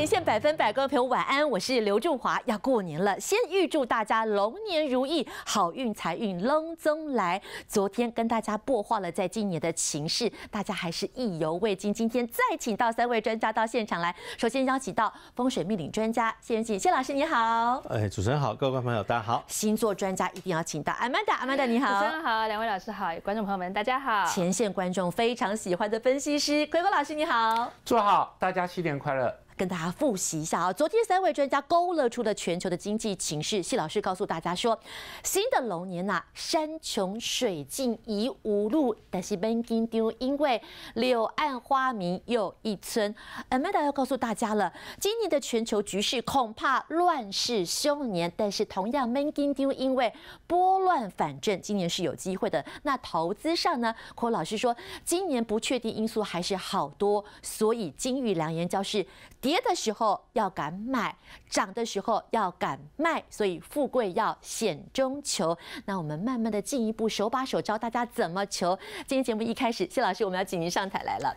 前线百分百各位朋友晚安，我是刘仲华。要过年了，先预祝大家龙年如意，好运财运隆增来。昨天跟大家破化了在今年的情势，大家还是意犹未尽。今天再请到三位专家到现场来，首先邀请到风水命理专家，先请谢老师你好。哎，主持人好，各位朋友大家好。星座专家一定要请到阿曼达，阿曼达你好。主持人好，两位老师好，观众朋友们大家好。前线观众非常喜欢的分析师奎哥老师你好，祝好，大家新年快乐。跟大家复习一下啊！昨天三位专家勾勒出了全球的经济情势。谢老师告诉大家说，新的龙年呐，山穷水尽疑无路，但是 man g i 丢，因为柳暗花明又一村。阿曼达要告诉大家了，今年的全球局势恐怕乱世凶年，但是同样 man g i 丢，因为拨乱反正，今年是有机会的。那投资上呢？郭老师说，今年不确定因素还是好多，所以金玉良言就是。跌的时候要敢买，涨的时候要敢卖，所以富贵要险中求。那我们慢慢的进一步手把手教大家怎么求。今天节目一开始，谢老师，我们要请您上台来了。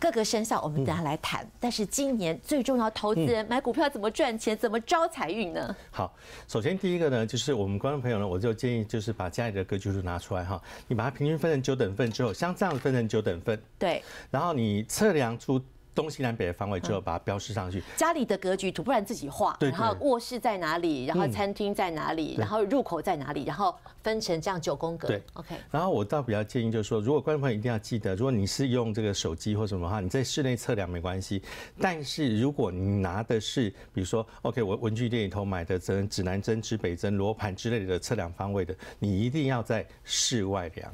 各个生肖我们等下来谈，但是今年最重要，投资人买股票怎么赚钱，怎么招财运呢？好，首先第一个呢，就是我们观众朋友呢，我就建议就是把家里的格局图拿出来哈，你把它平均分成九等份之后，像这样分成九等份，对，然后你测量出。东西南北的方位之后，把它标示上去。家里的格局图，不然自己画。对然后卧室在哪里？然后餐厅在哪里？然后入口在哪里？然后分成这样九宫格。对，OK。然后我倒比较建议，就是说，如果观众朋友一定要记得，如果你是用这个手机或什么话，你在室内测量没关系。但是如果你拿的是，比如说，OK，我文具店里头买的针指南针、指北针、罗盘之类的测量方位的，你一定要在室外量。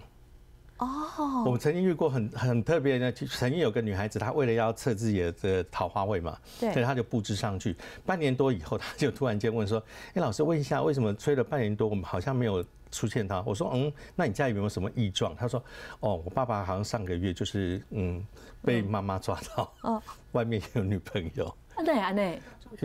哦，我们曾经遇过很很特别的，曾经有个女孩子，她为了要测自己的这桃花位嘛，对，所以她就布置上去。半年多以后，她就突然间问说：“哎，老师问一下，为什么吹了半年多，我们好像没有出现她？”我说：“嗯，那你家有没有什么异状？”她说：“哦，我爸爸好像上个月就是嗯被妈妈抓到，外面有女朋友。”啊，对啊，那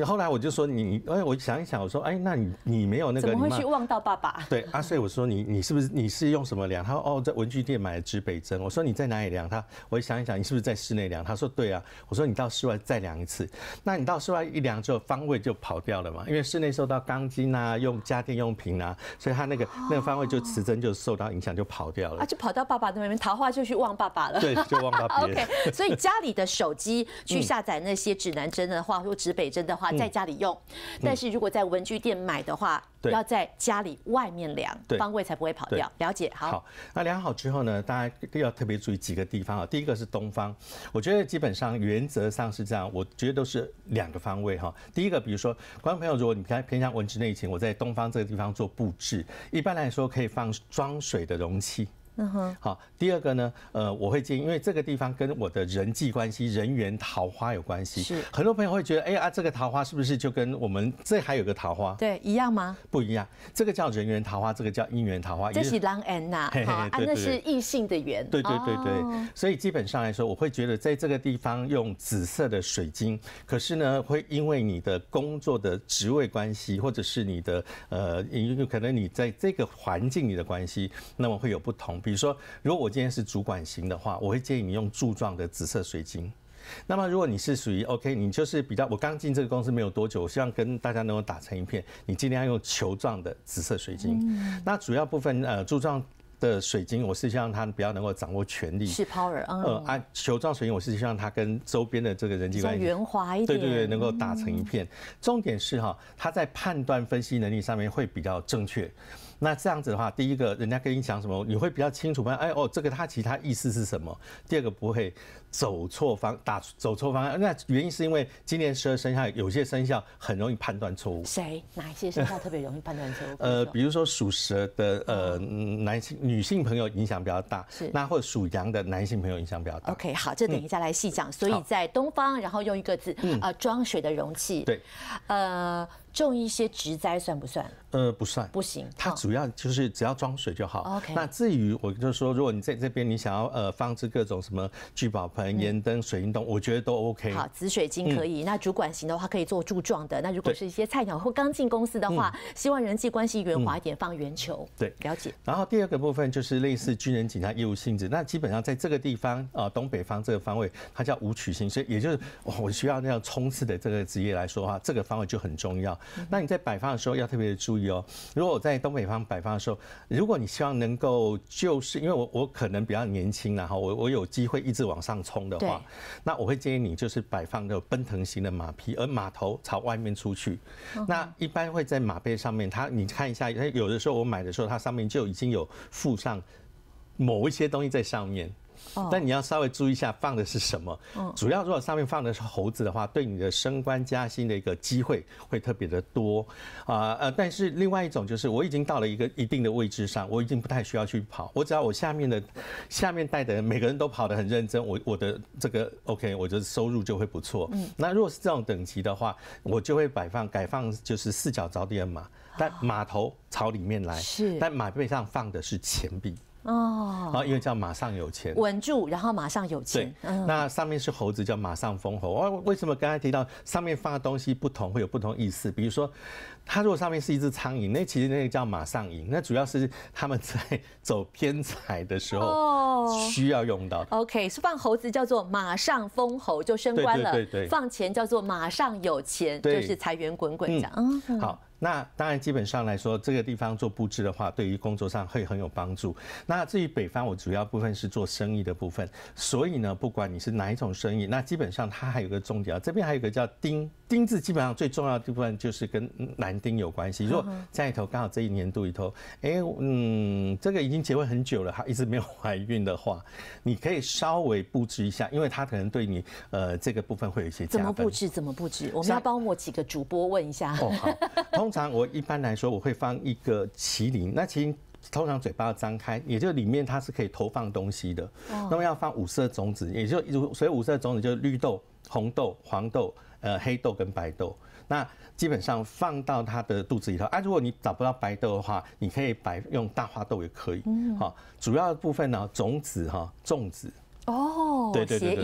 后来我就说你，哎，我想一想，我说，哎，那你你没有那个怎么会去望到爸爸？对，啊，穗，我说你你是不是你是用什么量？他说哦，在文具店买的指北针。我说你在哪里量？他，我想一想，你是不是在室内量？他说对啊。我说你到室外再量一次。那你到室外一量之后，方位就跑掉了嘛？因为室内受到钢筋啊、用家电用品啊，所以他那个那个方位就磁针就受到影响，就跑掉了。啊，就跑到爸爸那边，桃花就去望爸爸了。对，就望爸爸。OK。所以家里的手机去下载那些指南针的话，或指北针的。话在家里用，但是如果在文具店买的话，要在家里外面量方位才不会跑掉。了解好。好，那量好之后呢，大家要特别注意几个地方啊。第一个是东方，我觉得基本上原则上是这样，我觉得都是两个方位哈。第一个，比如说观众朋友，如果你偏偏向文职内勤，我在东方这个地方做布置，一般来说可以放装水的容器。哼。好，第二个呢，呃，我会建议，因为这个地方跟我的人际关系、人缘桃花有关系。是，很多朋友会觉得，哎呀，这个桃花是不是就跟我们这还有个桃花？对，一样吗？不一样，这个叫人缘桃花，这个叫姻缘桃花。这是狼 o n g e 啊，啊，那是异性的缘。对对对对，所以基本上来说，我会觉得在这个地方用紫色的水晶，可是呢，会因为你的工作的职位关系，或者是你的呃，可能你在这个环境里的关系，那么会有不同。比如说，如果我今天是主管型的话，我会建议你用柱状的紫色水晶。那么，如果你是属于 OK，你就是比较我刚进这个公司没有多久，我希望跟大家能够打成一片。你今天要用球状的紫色水晶。那主要部分，呃，柱状的水晶，我是希望它比较能够掌握权力。是 power。呃啊，球状水晶，我是希望它跟周边的这个人际关系圆滑一点。对对对，能够打成一片。重点是哈，它在判断分析能力上面会比较正确。那这样子的话，第一个，人家跟你讲什么，你会比较清楚吗？哎哦，这个他其他意思是什么？第二个不会走错方，打走错方向。那原因是因为今年十二生肖有些生肖很容易判断错误。谁哪一些生肖特别容易判断错误？呃，比如说属蛇的呃男性女性朋友影响比较大，是那或者属羊的男性朋友影响比较大。OK，好，这等一下来细讲。所以在东方，然后用一个字啊，装水的容器。对，呃，种一些植栽算不算？呃，不算，不行，它只。主要就是只要装水就好。OK。那至于我就说，如果你在这边你想要呃放置各种什么聚宝盆、盐灯、水晶灯，我觉得都 OK。好，紫水晶可以。那主管型的话可以做柱状的。那如果是一些菜鸟或刚进公司的话，希望人际关系圆滑一点，放圆球。对，了解。然后第二个部分就是类似军人、警察业务性质。那基本上在这个地方啊，东北方这个方位，它叫武曲星，所以也就是我需要那样冲刺的这个职业来说的话，这个方位就很重要。那你在摆放的时候要特别的注意哦。如果我在东北方。摆放的时候，如果你希望能够就是因为我我可能比较年轻然后我我有机会一直往上冲的话，那我会建议你就是摆放的奔腾型的马匹，而马头朝外面出去。那一般会在马背上面，它你看一下，它有的时候我买的时候，它上面就已经有附上某一些东西在上面。但你要稍微注意一下放的是什么。嗯，主要如果上面放的是猴子的话，对你的升官加薪的一个机会会特别的多啊。呃，但是另外一种就是我已经到了一个一定的位置上，我已经不太需要去跑，我只要我下面的下面带的人每个人都跑得很认真，我我的这个 OK，我的收入就会不错。嗯，那如果是这种等级的话，我就会摆放改放就是四脚着地的马，但马头朝里面来，是，但马背上放的是钱币。哦，好，因为叫马上有钱，稳住，然后马上有钱。对，那上面是猴子，叫马上封侯。哦，为什么刚才提到上面放的东西不同会有不同意思？比如说。它如果上面是一只苍蝇，那其实那个叫马上赢，那主要是他们在走偏财的时候需要用到。的。OK，放猴子叫做马上封侯就升官了，对对对对。放钱叫做马上有钱，就是财源滚滚。嗯，好，那当然基本上来说，这个地方做布置的话，对于工作上会很有帮助。那至于北方，我主要部分是做生意的部分，所以呢，不管你是哪一种生意，那基本上它还有个重点啊，这边还有个叫丁丁字基本上最重要的部分就是跟南。丁有关系，如果在头刚好这一年度里头，哎，嗯，这个已经结婚很久了，还一直没有怀孕的话，你可以稍微布置一下，因为他可能对你呃这个部分会有一些怎么布置？怎么布置？我们要帮我几个主播问一下。哦，好。通常我一般来说我会放一个麒麟，那麒麟通常嘴巴要张开，也就里面它是可以投放东西的。那么要放五色种子，也就如所以五色种子就是绿豆、红豆、黄豆、呃黑豆跟白豆。那基本上放到他的肚子里头。哎，如果你找不到白豆的话，你可以白用大花豆也可以。好，主要的部分呢，种子哈，种子。哦，对对对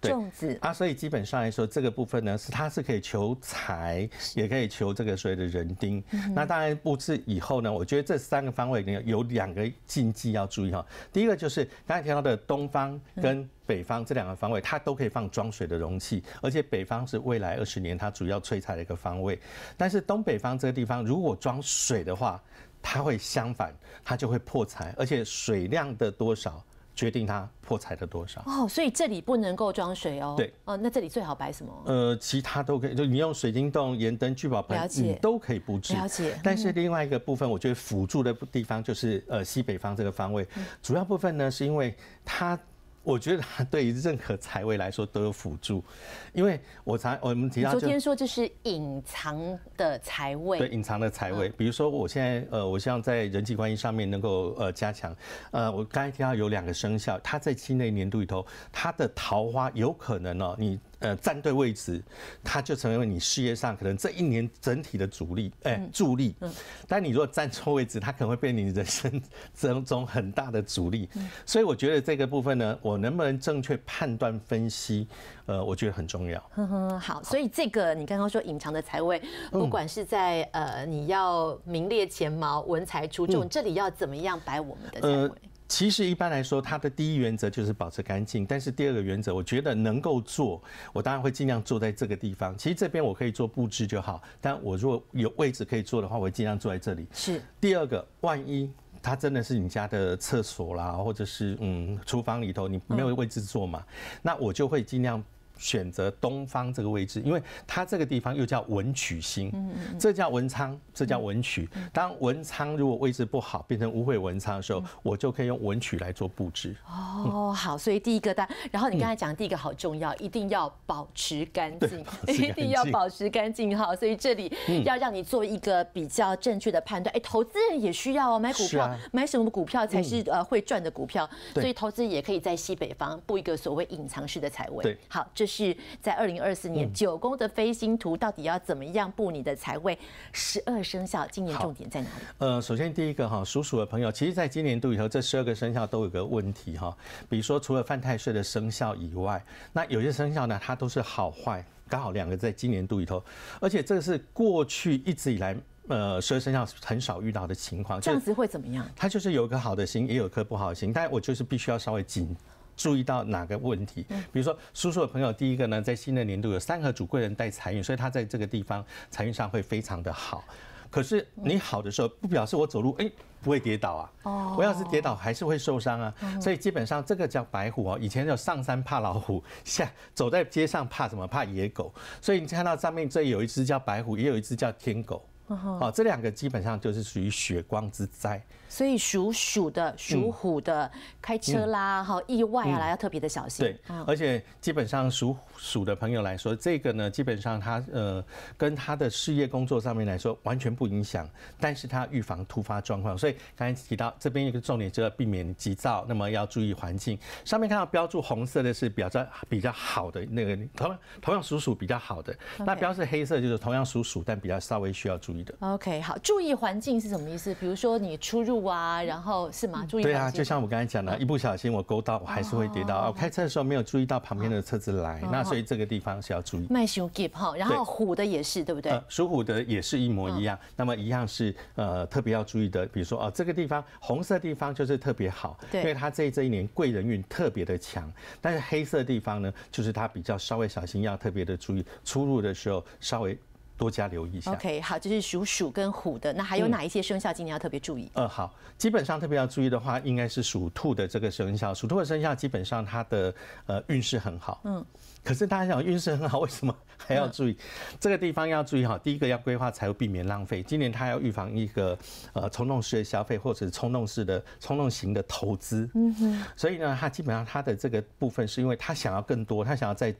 对，粽子啊，所以基本上来说，这个部分呢，是它是可以求财，也可以求这个所谓的人丁。那当然布置以后呢，我觉得这三个方位呢，有两个禁忌要注意哈。第一个就是刚才提到的东方跟北方这两个方位，它都可以放装水的容器，而且北方是未来二十年它主要催财的一个方位。但是东北方这个地方如果装水的话，它会相反，它就会破财，而且水量的多少。决定它破财的多少哦，所以这里不能够装水哦。对，哦，那这里最好摆什么？呃，其他都可以，就你用水晶洞、盐灯、聚宝盆，你都可以布置。了解，但是另外一个部分，我觉得辅助的地方就是呃西北方这个方位，主要部分呢是因为它。我觉得它对于任何财位来说都有辅助，因为我才我们提到昨天说就是隐藏的财位，对隐藏的财位，比如说我现在呃，我希望在人际关系上面能够呃加强，呃，我刚才提到有两个生肖，它在期内年度里头，它的桃花有可能呢，你。呃，站对位置，它就成为你事业上可能这一年整体的主力，哎，助力。嗯。但你如果站错位置，它可能会变你人生种 中很大的阻力。嗯。所以我觉得这个部分呢，我能不能正确判断分析，呃，我觉得很重要。呵呵。好，所以这个你刚刚说隐藏的财位，不管是在呃你要名列前茅、文才出众，这里要怎么样摆我们的财位？其实一般来说，它的第一原则就是保持干净。但是第二个原则，我觉得能够坐，我当然会尽量坐在这个地方。其实这边我可以做布置就好，但我如果有位置可以坐的话，我会尽量坐在这里。是第二个，万一它真的是你家的厕所啦，或者是嗯厨房里头你没有位置坐嘛，那我就会尽量。选择东方这个位置，因为它这个地方又叫文曲星，这叫文昌，这叫文曲。当文昌如果位置不好，变成无悔文昌的时候，我就可以用文曲来做布置。哦，好，所以第一个单，然后你刚才讲第一个好重要，一定要保持干净，一定要保持干净哈。所以这里要让你做一个比较正确的判断。哎，投资人也需要哦，买股票，买什么股票才是呃会赚的股票？所以投资也可以在西北方布一个所谓隐藏式的财位。对，好，这。是在二零二四年九宫的飞星图到底要怎么样布你的财位？十二生肖今年重点在哪里？呃，首先第一个哈，属鼠的朋友，其实在今年度以后，这十二个生肖都有个问题哈。比如说，除了犯太岁的生肖以外，那有些生肖呢，它都是好坏刚好两个在今年度里头，而且这个是过去一直以来呃，十二生肖很少遇到的情况。这样子会怎么样？它就是有一颗好的心，也有颗不好的心，但我就是必须要稍微紧。注意到哪个问题？比如说叔叔的朋友，第一个呢，在新的年度有三合主贵人带财运，所以他在这个地方财运上会非常的好。可是你好的时候，不表示我走路哎不会跌倒啊。哦。我要是跌倒还是会受伤啊。所以基本上这个叫白虎哦，以前叫上山怕老虎，下走在街上怕什么？怕野狗。所以你看到上面这有一只叫白虎，也有一只叫天狗。好，这两个基本上就是属于血光之灾，所以属鼠的、属虎的开车啦，哈，意外啊，要特别的小心。对，而且基本上属鼠的朋友来说，这个呢，基本上他呃，跟他的事业工作上面来说完全不影响，但是他预防突发状况。所以刚才提到这边一个重点就是避免急躁，那么要注意环境。上面看到标注红色的是比较比较好的那个同同样属鼠比较好的，那标是黑色就是同样属鼠但比较稍微需要注意。OK，好，注意环境是什么意思？比如说你出入啊，然后是吗？注意对啊，就像我刚才讲的，一不小心我勾到，我还是会跌到。开车的时候没有注意到旁边的车子来，那所以这个地方是要注意。卖手给泡，然后虎的也是对不对？属虎的也是一模一样，那么一样是呃特别要注意的。比如说哦，这个地方红色地方就是特别好，因为它这这一年贵人运特别的强。但是黑色地方呢，就是它比较稍微小心要特别的注意出入的时候稍微。多加留意一下。OK，好，就是属鼠跟虎的，那还有哪一些生肖今年要特别注意？呃，好，基本上特别要注意的话，应该是属兔的这个生肖，属兔的生肖基本上它的呃运势很好。嗯。可是大家想运势很好，为什么还要注意？这个地方要注意哈，第一个要规划，才会避免浪费。今年他要预防一个呃冲动式的消费，或者是冲动式的冲动型的投资。嗯哼。所以呢，他基本上他的这个部分是因为他想要更多，他想要在。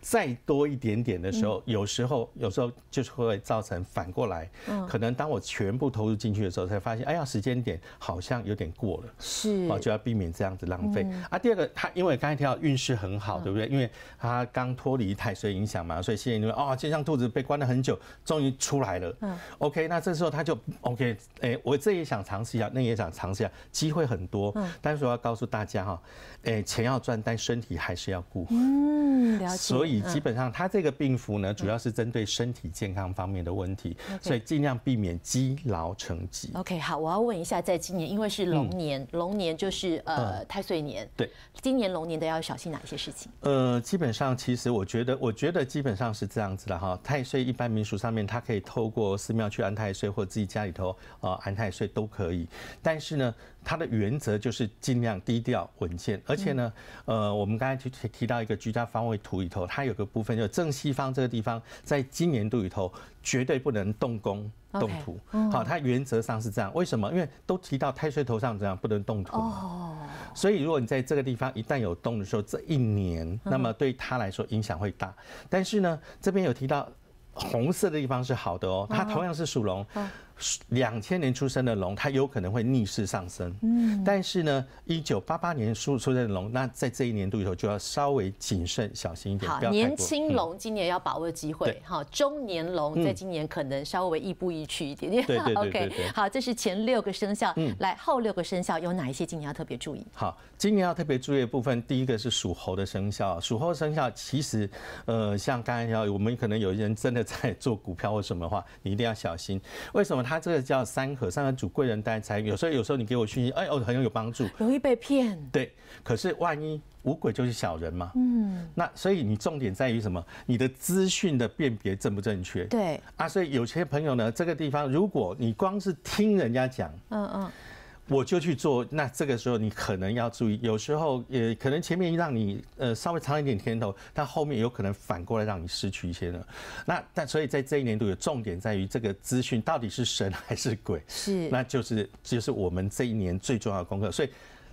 再多一点点的时候，有时候有时候就是会造成反过来，可能当我全部投入进去的时候，才发现哎呀，时间点好像有点过了，是哦，就要避免这样子浪费啊。第二个，他因为刚才提到运势很好，对不对？因为他刚脱离太岁影响嘛，所以谢谢你们哦，就像兔子被关了很久，终于出来了。嗯，OK，那这时候他就 OK，哎，我这也想尝试一下，那也想尝试一下，机会很多。但是我要告诉大家哈，哎，钱要赚，但身体还是要顾。嗯。所以基本上，他这个病符呢，主要是针对身体健康方面的问题，所以尽量避免积劳成疾。OK，好，我要问一下，在今年，因为是龙年，龙年就是呃太岁年。对，今年龙年的要小心哪一些事情？呃，基本上其实我觉得，我觉得基本上是这样子的哈。太岁一般民俗上面，他可以透过寺庙去安太岁，或自己家里头呃安太岁都可以。但是呢。它的原则就是尽量低调稳健，而且呢，呃，我们刚才提提到一个居家方位图里头，它有个部分就是正西方这个地方，在今年度里头绝对不能动工动土。好，它原则上是这样。为什么？因为都提到太岁头上怎样不能动土。哦。所以如果你在这个地方一旦有动的时候，这一年那么对他来说影响会大。但是呢，这边有提到红色的地方是好的哦，它同样是属龙。两千年出生的龙，它有可能会逆势上升。嗯，但是呢，一九八八年出出生的龙，那在这一年度以后就要稍微谨慎小心一点。好，年轻龙今年要把握机会。好，中年龙在今年可能稍微亦步亦趋一点。对对 对。好，这是前六个生肖。嗯，来后六个生肖有哪一些今年要特别注意？好，今年要特别注意的部分，第一个是属猴的生肖。属猴生肖其实，呃，像刚才要我们可能有些人真的在做股票或什么的话，你一定要小心。为什么？他他这个叫三合，三合主贵人带财，有时候有时候你给我讯息，哎哦很有有帮助，容易被骗。对，可是万一五鬼就是小人嘛，嗯，那所以你重点在于什么？你的资讯的辨别正不正确？对啊，所以有些朋友呢，这个地方如果你光是听人家讲，嗯嗯。我就去做，那这个时候你可能要注意，有时候也可能前面让你呃稍微尝一点甜头，但后面有可能反过来让你失去一些呢。那但所以在这一年度，有重点在于这个资讯到底是神还是鬼，是，那就是就是我们这一年最重要的功课，所以。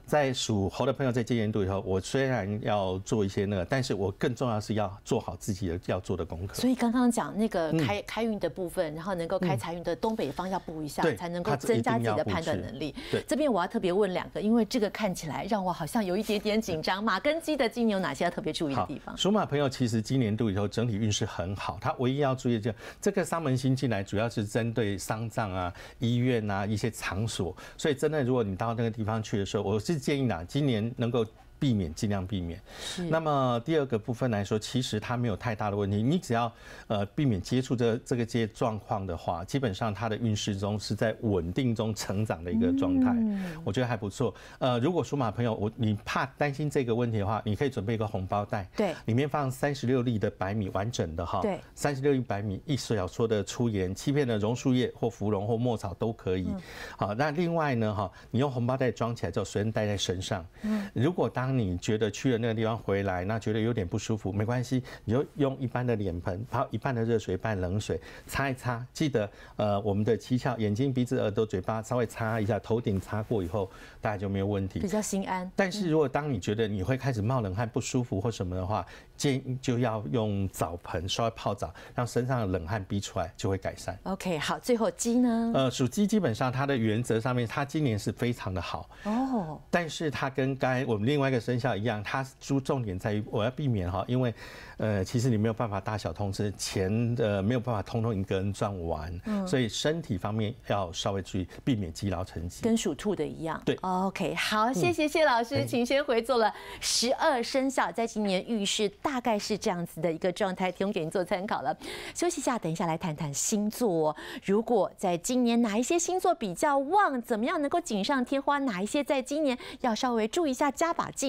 在属猴的朋友在今年度以后，我虽然要做一些那个，但是我更重要是要做好自己的要做的功课。所以刚刚讲那个开开运的部分，然后能够开财运的东北方要补一下，才能够增加自己的判断能力。对，这边我要特别问两个，因为这个看起来让我好像有一点点紧张。马 跟鸡的今年有哪些要特别注意的地方？属马朋友其实今年度以后整体运势很好，他唯一要注意就这个三门星进来，主要是针对丧葬啊、医院啊一些场所。所以真的，如果你到那个地方去的时候，我是。建议呢，今年能够。避免尽量避免。是。那么第二个部分来说，其实它没有太大的问题。你只要呃避免接触这这个些状况的话，基本上它的运势中是在稳定中成长的一个状态，我觉得还不错。呃，如果属马朋友，我你怕担心这个问题的话，你可以准备一个红包袋，对，里面放三十六粒的白米，完整的哈，对，三十六粒白米，一小撮的粗盐，七片的榕树叶或芙蓉或墨草都可以。好，那另外呢哈，你用红包袋装起来之后，随身带在身上。嗯，如果当当你觉得去了那个地方回来，那觉得有点不舒服，没关系，你就用一般的脸盆，泡一半的热水，半冷水，擦一擦。记得，呃，我们的七窍，眼睛、鼻子、耳朵、嘴巴，稍微擦一下，头顶擦过以后，大概就没有问题，比较心安。但是如果当你觉得你会开始冒冷汗、不舒服或什么的话，建议就要用澡盆稍微泡澡，让身上的冷汗逼出来，就会改善。OK，好，最后鸡呢？呃，属鸡基本上它的原则上面，它今年是非常的好哦，但是它跟该我们另外一个。生肖一样，它注重点在于我要避免哈，因为，呃，其实你没有办法大小通吃，钱的没有办法通通一个人赚完，嗯，所以身体方面要稍微注意，避免积劳成疾。跟属兔的一样，对。OK，好，谢谢谢老师，请先回座了。十二生肖在今年运势大概是这样子的一个状态，提供给您做参考了。休息一下，等一下来谈谈星座。如果在今年哪一些星座比较旺，怎么样能够锦上添花？哪一些在今年要稍微注意一下，加把劲？